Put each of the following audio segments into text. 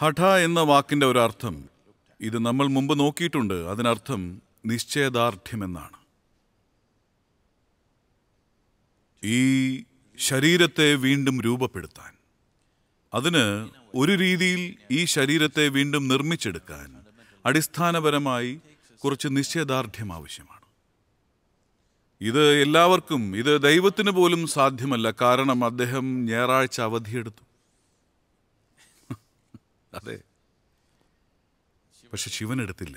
ഹഠ എന്ന വാക്കിൻ്റെ ഒരർത്ഥം ഇത് നമ്മൾ മുമ്പ് നോക്കിയിട്ടുണ്ട് അതിനർത്ഥം നിശ്ചയദാർഢ്യമെന്നാണ് ഈ ശരീരത്തെ വീണ്ടും രൂപപ്പെടുത്താൻ അതിന് ഒരു രീതിയിൽ ഈ ശരീരത്തെ വീണ്ടും നിർമ്മിച്ചെടുക്കാൻ അടിസ്ഥാനപരമായി കുറച്ച് നിശ്ചയദാർഢ്യം ആവശ്യമാണ് ഇത് എല്ലാവർക്കും ഇത് ദൈവത്തിന് പോലും സാധ്യമല്ല കാരണം അദ്ദേഹം ഞായറാഴ്ച അവധിയെടുത്തു അതെ പക്ഷെ ശിവൻ എടുത്തില്ല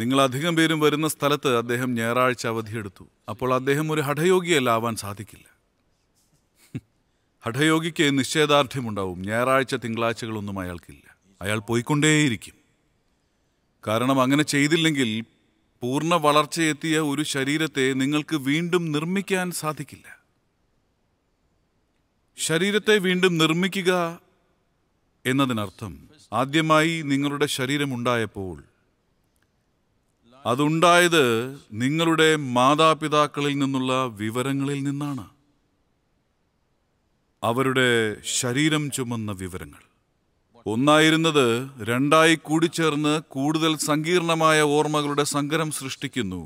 നിങ്ങൾ അധികം പേരും വരുന്ന സ്ഥലത്ത് അദ്ദേഹം ഞായറാഴ്ച അവധിയെടുത്തു അപ്പോൾ അദ്ദേഹം ഒരു ഹഠയോഗിയല്ല ആവാൻ സാധിക്കില്ല ഹഠയോഗിക്ക് നിശ്ചയദാർഢ്യമുണ്ടാവും ഞായറാഴ്ച തിങ്കളാഴ്ചകളൊന്നും അയാൾക്കില്ല അയാൾ പോയിക്കൊണ്ടേയിരിക്കും കാരണം അങ്ങനെ ചെയ്തില്ലെങ്കിൽ പൂർണ്ണ വളർച്ചയെത്തിയ ഒരു ശരീരത്തെ നിങ്ങൾക്ക് വീണ്ടും നിർമ്മിക്കാൻ സാധിക്കില്ല ശരീരത്തെ വീണ്ടും നിർമ്മിക്കുക എന്നതിനർത്ഥം ആദ്യമായി നിങ്ങളുടെ ഉണ്ടായപ്പോൾ അതുണ്ടായത് നിങ്ങളുടെ മാതാപിതാക്കളിൽ നിന്നുള്ള വിവരങ്ങളിൽ നിന്നാണ് അവരുടെ ശരീരം ചുമന്ന വിവരങ്ങൾ ഒന്നായിരുന്നത് രണ്ടായി കൂടിച്ചേർന്ന് കൂടുതൽ സങ്കീർണമായ ഓർമ്മകളുടെ സങ്കരം സൃഷ്ടിക്കുന്നു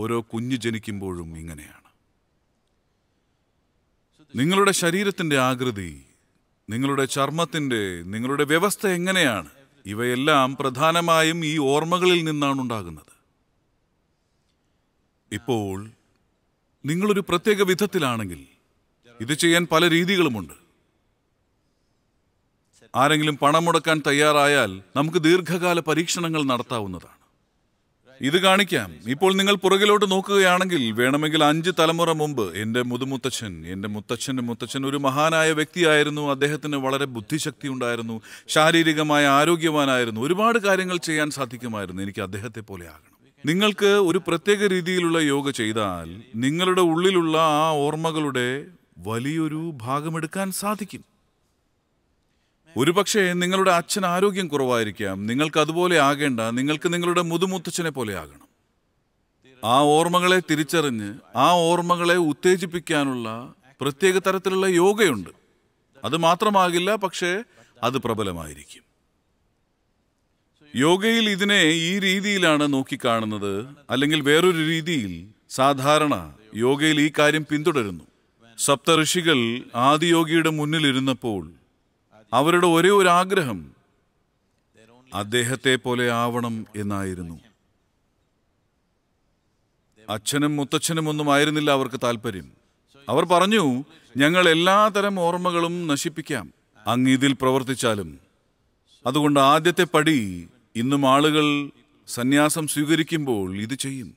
ഓരോ കുഞ്ഞ് ജനിക്കുമ്പോഴും ഇങ്ങനെയാണ് നിങ്ങളുടെ ശരീരത്തിൻ്റെ ആകൃതി നിങ്ങളുടെ ചർമ്മത്തിൻ്റെ നിങ്ങളുടെ വ്യവസ്ഥ എങ്ങനെയാണ് ഇവയെല്ലാം പ്രധാനമായും ഈ ഓർമ്മകളിൽ നിന്നാണ് ഉണ്ടാകുന്നത് ഇപ്പോൾ നിങ്ങളൊരു പ്രത്യേക വിധത്തിലാണെങ്കിൽ ഇത് ചെയ്യാൻ പല രീതികളുമുണ്ട് ആരെങ്കിലും പണം മുടക്കാൻ തയ്യാറായാൽ നമുക്ക് ദീർഘകാല പരീക്ഷണങ്ങൾ നടത്താവുന്നതാണ് ഇത് കാണിക്കാം ഇപ്പോൾ നിങ്ങൾ പുറകിലോട്ട് നോക്കുകയാണെങ്കിൽ വേണമെങ്കിൽ അഞ്ച് തലമുറ മുമ്പ് എൻ്റെ മുതുമുത്തച്ഛൻ എൻ്റെ മുത്തച്ഛൻ്റെ മുത്തച്ഛൻ ഒരു മഹാനായ വ്യക്തിയായിരുന്നു അദ്ദേഹത്തിന് വളരെ ബുദ്ധിശക്തി ഉണ്ടായിരുന്നു ശാരീരികമായ ആരോഗ്യവാനായിരുന്നു ഒരുപാട് കാര്യങ്ങൾ ചെയ്യാൻ സാധിക്കുമായിരുന്നു എനിക്ക് അദ്ദേഹത്തെ പോലെ ആകണം നിങ്ങൾക്ക് ഒരു പ്രത്യേക രീതിയിലുള്ള യോഗ ചെയ്താൽ നിങ്ങളുടെ ഉള്ളിലുള്ള ആ ഓർമ്മകളുടെ വലിയൊരു ഭാഗമെടുക്കാൻ സാധിക്കും ഒരുപക്ഷെ നിങ്ങളുടെ അച്ഛൻ ആരോഗ്യം കുറവായിരിക്കാം നിങ്ങൾക്ക് അതുപോലെ ആകേണ്ട നിങ്ങൾക്ക് നിങ്ങളുടെ മുതുമുത്തച്ഛനെ പോലെ ആകണം ആ ഓർമ്മകളെ തിരിച്ചറിഞ്ഞ് ആ ഓർമ്മകളെ ഉത്തേജിപ്പിക്കാനുള്ള പ്രത്യേക തരത്തിലുള്ള യോഗയുണ്ട് അത് മാത്രമാകില്ല പക്ഷേ അത് പ്രബലമായിരിക്കും യോഗയിൽ ഇതിനെ ഈ രീതിയിലാണ് നോക്കിക്കാണുന്നത് അല്ലെങ്കിൽ വേറൊരു രീതിയിൽ സാധാരണ യോഗയിൽ ഈ കാര്യം പിന്തുടരുന്നു ഋഷികൾ ആദിയോഗിയുടെ മുന്നിലിരുന്നപ്പോൾ അവരുടെ ഒരേ ഒരു ആഗ്രഹം അദ്ദേഹത്തെ പോലെ ആവണം എന്നായിരുന്നു അച്ഛനും മുത്തച്ഛനും ഒന്നും ആയിരുന്നില്ല അവർക്ക് താല്പര്യം അവർ പറഞ്ഞു ഞങ്ങൾ എല്ലാതരം ഓർമ്മകളും നശിപ്പിക്കാം അങ്ങ് ഇതിൽ പ്രവർത്തിച്ചാലും അതുകൊണ്ട് ആദ്യത്തെ പടി ഇന്നും ആളുകൾ സന്യാസം സ്വീകരിക്കുമ്പോൾ ഇത് ചെയ്യും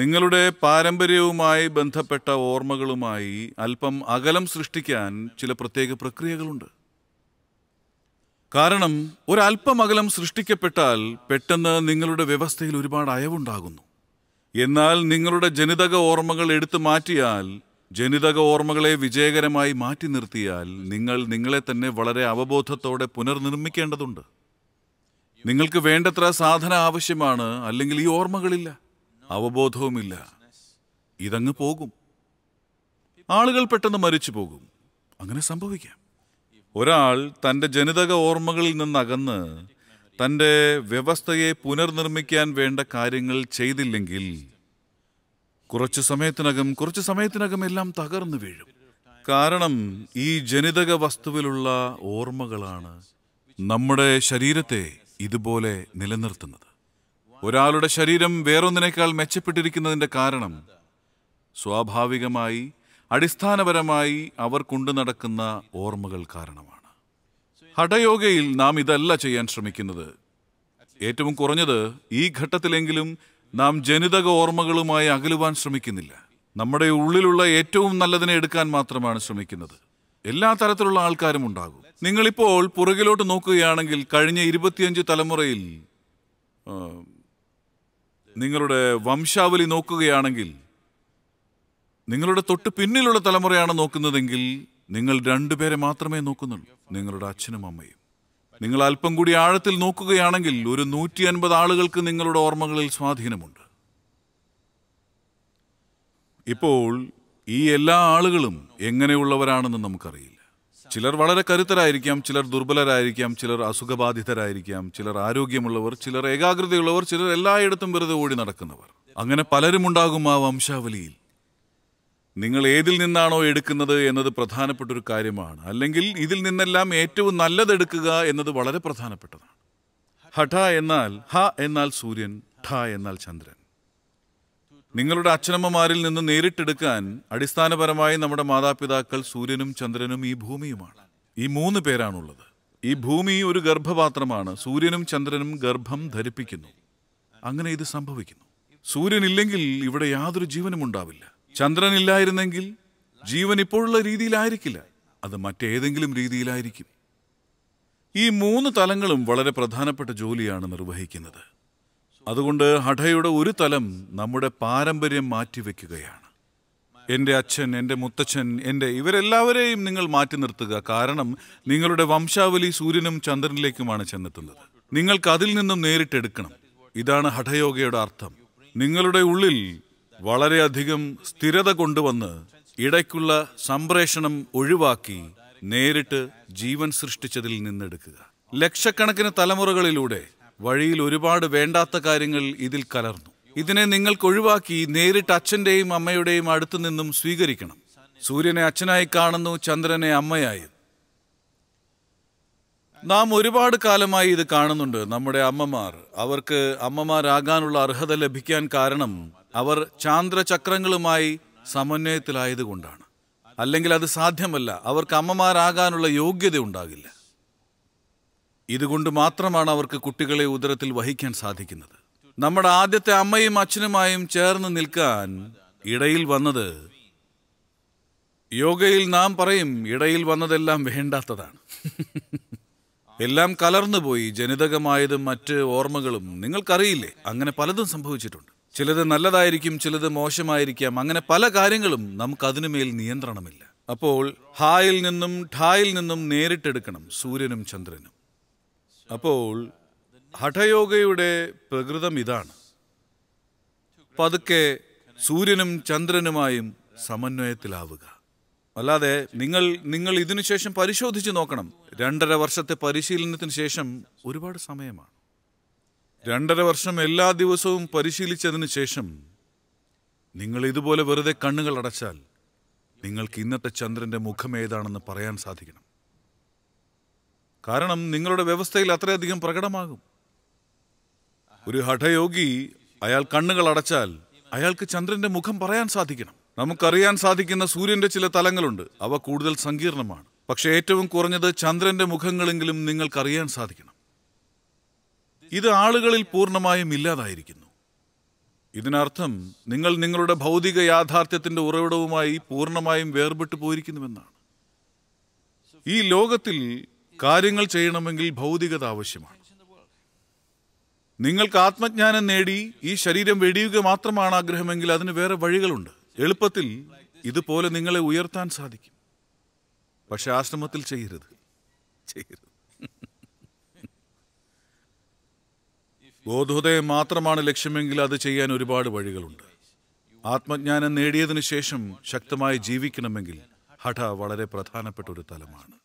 നിങ്ങളുടെ പാരമ്പര്യവുമായി ബന്ധപ്പെട്ട ഓർമ്മകളുമായി അല്പം അകലം സൃഷ്ടിക്കാൻ ചില പ്രത്യേക പ്രക്രിയകളുണ്ട് കാരണം ഒരല്പം അകലം സൃഷ്ടിക്കപ്പെട്ടാൽ പെട്ടെന്ന് നിങ്ങളുടെ വ്യവസ്ഥയിൽ ഒരുപാട് അയവുണ്ടാകുന്നു എന്നാൽ നിങ്ങളുടെ ജനിതക ഓർമ്മകൾ എടുത്തു മാറ്റിയാൽ ജനിതക ഓർമ്മകളെ വിജയകരമായി മാറ്റി നിർത്തിയാൽ നിങ്ങൾ നിങ്ങളെ തന്നെ വളരെ അവബോധത്തോടെ പുനർനിർമ്മിക്കേണ്ടതുണ്ട് നിങ്ങൾക്ക് വേണ്ടത്ര സാധന ആവശ്യമാണ് അല്ലെങ്കിൽ ഈ ഓർമ്മകളില്ല അവബോധവുമില്ല ഇതങ്ങ് പോകും ആളുകൾ പെട്ടെന്ന് മരിച്ചു പോകും അങ്ങനെ സംഭവിക്കാം ഒരാൾ തൻ്റെ ജനിതക ഓർമ്മകളിൽ നിന്നകന്ന് തൻ്റെ വ്യവസ്ഥയെ പുനർനിർമ്മിക്കാൻ വേണ്ട കാര്യങ്ങൾ ചെയ്തില്ലെങ്കിൽ കുറച്ചു സമയത്തിനകം കുറച്ചു സമയത്തിനകം എല്ലാം തകർന്നു വീഴും കാരണം ഈ ജനിതക വസ്തുവിലുള്ള ഓർമ്മകളാണ് നമ്മുടെ ശരീരത്തെ ഇതുപോലെ നിലനിർത്തുന്നത് ഒരാളുടെ ശരീരം വേറൊന്നിനേക്കാൾ മെച്ചപ്പെട്ടിരിക്കുന്നതിൻ്റെ കാരണം സ്വാഭാവികമായി അടിസ്ഥാനപരമായി അവർ കൊണ്ടു നടക്കുന്ന ഓർമ്മകൾ കാരണമാണ് ഹഠയോഗയിൽ നാം ഇതല്ല ചെയ്യാൻ ശ്രമിക്കുന്നത് ഏറ്റവും കുറഞ്ഞത് ഈ ഘട്ടത്തിലെങ്കിലും നാം ജനിതക ഓർമ്മകളുമായി അകലുവാൻ ശ്രമിക്കുന്നില്ല നമ്മുടെ ഉള്ളിലുള്ള ഏറ്റവും നല്ലതിനെ എടുക്കാൻ മാത്രമാണ് ശ്രമിക്കുന്നത് എല്ലാ തരത്തിലുള്ള ആൾക്കാരും ഉണ്ടാകും നിങ്ങളിപ്പോൾ പുറകിലോട്ട് നോക്കുകയാണെങ്കിൽ കഴിഞ്ഞ ഇരുപത്തിയഞ്ച് തലമുറയിൽ നിങ്ങളുടെ വംശാവലി നോക്കുകയാണെങ്കിൽ നിങ്ങളുടെ തൊട്ട് പിന്നിലുള്ള തലമുറയാണ് നോക്കുന്നതെങ്കിൽ നിങ്ങൾ രണ്ടുപേരെ മാത്രമേ നോക്കുന്നുള്ളൂ നിങ്ങളുടെ അച്ഛനും അമ്മയും നിങ്ങൾ അല്പം കൂടി ആഴത്തിൽ നോക്കുകയാണെങ്കിൽ ഒരു നൂറ്റി അൻപത് ആളുകൾക്ക് നിങ്ങളുടെ ഓർമ്മകളിൽ സ്വാധീനമുണ്ട് ഇപ്പോൾ ഈ എല്ലാ ആളുകളും എങ്ങനെയുള്ളവരാണെന്ന് നമുക്കറിയില്ല ചിലർ വളരെ കരുത്തരായിരിക്കാം ചിലർ ദുർബലരായിരിക്കാം ചിലർ അസുഖബാധിതരായിരിക്കാം ചിലർ ആരോഗ്യമുള്ളവർ ചിലർ ഏകാഗ്രതയുള്ളവർ ചിലർ എല്ലായിടത്തും വെറുതെ ഓടി നടക്കുന്നവർ അങ്ങനെ പലരുമുണ്ടാകും ആ വംശാവലിയിൽ നിങ്ങൾ ഏതിൽ നിന്നാണോ എടുക്കുന്നത് എന്നത് പ്രധാനപ്പെട്ട ഒരു കാര്യമാണ് അല്ലെങ്കിൽ ഇതിൽ നിന്നെല്ലാം ഏറ്റവും നല്ലതെടുക്കുക എന്നത് വളരെ പ്രധാനപ്പെട്ടതാണ് ഹഠ എന്നാൽ ഹ എന്നാൽ സൂര്യൻ ഠ എന്നാൽ ചന്ദ്രൻ നിങ്ങളുടെ അച്ഛനമ്മമാരിൽ നിന്ന് നേരിട്ടെടുക്കാൻ അടിസ്ഥാനപരമായി നമ്മുടെ മാതാപിതാക്കൾ സൂര്യനും ചന്ദ്രനും ഈ ഭൂമിയുമാണ് ഈ മൂന്ന് പേരാണുള്ളത് ഈ ഭൂമി ഒരു ഗർഭപാത്രമാണ് സൂര്യനും ചന്ദ്രനും ഗർഭം ധരിപ്പിക്കുന്നു അങ്ങനെ ഇത് സംഭവിക്കുന്നു സൂര്യനില്ലെങ്കിൽ ഇവിടെ യാതൊരു ജീവനും ഉണ്ടാവില്ല ചന്ദ്രനില്ലായിരുന്നെങ്കിൽ ജീവൻ ഇപ്പോഴുള്ള രീതിയിലായിരിക്കില്ല അത് മറ്റേതെങ്കിലും രീതിയിലായിരിക്കും ഈ മൂന്ന് തലങ്ങളും വളരെ പ്രധാനപ്പെട്ട ജോലിയാണ് നിർവഹിക്കുന്നത് അതുകൊണ്ട് ഹഠയുടെ ഒരു തലം നമ്മുടെ പാരമ്പര്യം മാറ്റിവെക്കുകയാണ് എൻ്റെ അച്ഛൻ എൻ്റെ മുത്തച്ഛൻ എൻ്റെ ഇവരെല്ലാവരെയും നിങ്ങൾ മാറ്റി നിർത്തുക കാരണം നിങ്ങളുടെ വംശാവലി സൂര്യനും ചന്ദ്രനിലേക്കുമാണ് ചെന്നെത്തുന്നത് നിങ്ങൾക്ക് അതിൽ നിന്നും നേരിട്ടെടുക്കണം ഇതാണ് ഹഠയോഗയുടെ അർത്ഥം നിങ്ങളുടെ ഉള്ളിൽ വളരെയധികം സ്ഥിരത കൊണ്ടുവന്ന് ഇടയ്ക്കുള്ള സംപ്രേഷണം ഒഴിവാക്കി നേരിട്ട് ജീവൻ സൃഷ്ടിച്ചതിൽ നിന്നെടുക്കുക ലക്ഷക്കണക്കിന് തലമുറകളിലൂടെ വഴിയിൽ ഒരുപാട് വേണ്ടാത്ത കാര്യങ്ങൾ ഇതിൽ കലർന്നു ഇതിനെ നിങ്ങൾക്ക് ഒഴിവാക്കി നേരിട്ട് അച്ഛന്റെയും അമ്മയുടെയും അടുത്തു നിന്നും സ്വീകരിക്കണം സൂര്യനെ അച്ഛനായി കാണുന്നു ചന്ദ്രനെ അമ്മയായും നാം ഒരുപാട് കാലമായി ഇത് കാണുന്നുണ്ട് നമ്മുടെ അമ്മമാർ അവർക്ക് അമ്മമാരാകാനുള്ള അർഹത ലഭിക്കാൻ കാരണം അവർ ചാന്ദ്രചക്രങ്ങളുമായി സമന്വയത്തിലായതുകൊണ്ടാണ് അല്ലെങ്കിൽ അത് സാധ്യമല്ല അവർക്ക് അമ്മമാരാകാനുള്ള യോഗ്യത ഉണ്ടാകില്ല ഇതുകൊണ്ട് മാത്രമാണ് അവർക്ക് കുട്ടികളെ ഉദരത്തിൽ വഹിക്കാൻ സാധിക്കുന്നത് നമ്മുടെ ആദ്യത്തെ അമ്മയും അച്ഛനുമായും ചേർന്ന് നിൽക്കാൻ ഇടയിൽ വന്നത് യോഗയിൽ നാം പറയും ഇടയിൽ വന്നതെല്ലാം വേണ്ടാത്തതാണ് എല്ലാം കലർന്നുപോയി ജനിതകമായതും മറ്റ് ഓർമ്മകളും നിങ്ങൾക്കറിയില്ലേ അങ്ങനെ പലതും സംഭവിച്ചിട്ടുണ്ട് ചിലത് നല്ലതായിരിക്കും ചിലത് മോശമായിരിക്കാം അങ്ങനെ പല കാര്യങ്ങളും നമുക്ക് അതിനുമേൽ നിയന്ത്രണമില്ല അപ്പോൾ ഹായിൽ നിന്നും ഠായിൽ നിന്നും നേരിട്ടെടുക്കണം സൂര്യനും ചന്ദ്രനും അപ്പോൾ ഹഠയോഗയുടെ പ്രകൃതം ഇതാണ് പതുക്കെ സൂര്യനും ചന്ദ്രനുമായും സമന്വയത്തിലാവുക അല്ലാതെ നിങ്ങൾ നിങ്ങൾ ഇതിനുശേഷം പരിശോധിച്ച് നോക്കണം രണ്ടര വർഷത്തെ പരിശീലനത്തിന് ശേഷം ഒരുപാട് സമയമാണ് രണ്ടര വർഷം എല്ലാ ദിവസവും പരിശീലിച്ചതിന് ശേഷം നിങ്ങൾ ഇതുപോലെ വെറുതെ കണ്ണുകൾ അടച്ചാൽ നിങ്ങൾക്ക് ഇന്നത്തെ ചന്ദ്രൻ്റെ മുഖം ഏതാണെന്ന് പറയാൻ സാധിക്കണം കാരണം നിങ്ങളുടെ വ്യവസ്ഥയിൽ അത്രയധികം പ്രകടമാകും ഒരു ഹഠയോഗി അയാൾ കണ്ണുകൾ അടച്ചാൽ അയാൾക്ക് ചന്ദ്രന്റെ മുഖം പറയാൻ സാധിക്കണം നമുക്കറിയാൻ സാധിക്കുന്ന സൂര്യന്റെ ചില തലങ്ങളുണ്ട് അവ കൂടുതൽ സങ്കീർണമാണ് പക്ഷേ ഏറ്റവും കുറഞ്ഞത് ചന്ദ്രന്റെ മുഖങ്ങളെങ്കിലും നിങ്ങൾക്കറിയാൻ സാധിക്കണം ഇത് ആളുകളിൽ പൂർണ്ണമായും ഇല്ലാതായിരിക്കുന്നു ഇതിനർത്ഥം നിങ്ങൾ നിങ്ങളുടെ ഭൗതിക യാഥാർത്ഥ്യത്തിൻ്റെ ഉറവിടവുമായി പൂർണ്ണമായും വേർപെട്ടു പോയിരിക്കുന്നുവെന്നാണ് ഈ ലോകത്തിൽ കാര്യങ്ങൾ ചെയ്യണമെങ്കിൽ ഭൗതികത ആവശ്യമാണ് നിങ്ങൾക്ക് ആത്മജ്ഞാനം നേടി ഈ ശരീരം വെടിയുക മാത്രമാണ് ആഗ്രഹമെങ്കിൽ അതിന് വേറെ വഴികളുണ്ട് എളുപ്പത്തിൽ ഇതുപോലെ നിങ്ങളെ ഉയർത്താൻ സാധിക്കും പക്ഷെ ആശ്രമത്തിൽ ചെയ്യരുത് ചെയ്യരുത് ബോധോദയം മാത്രമാണ് ലക്ഷ്യമെങ്കിൽ അത് ചെയ്യാൻ ഒരുപാട് വഴികളുണ്ട് ആത്മജ്ഞാനം നേടിയതിനു ശേഷം ശക്തമായി ജീവിക്കണമെങ്കിൽ ഹഠ വളരെ പ്രധാനപ്പെട്ട ഒരു തലമാണ്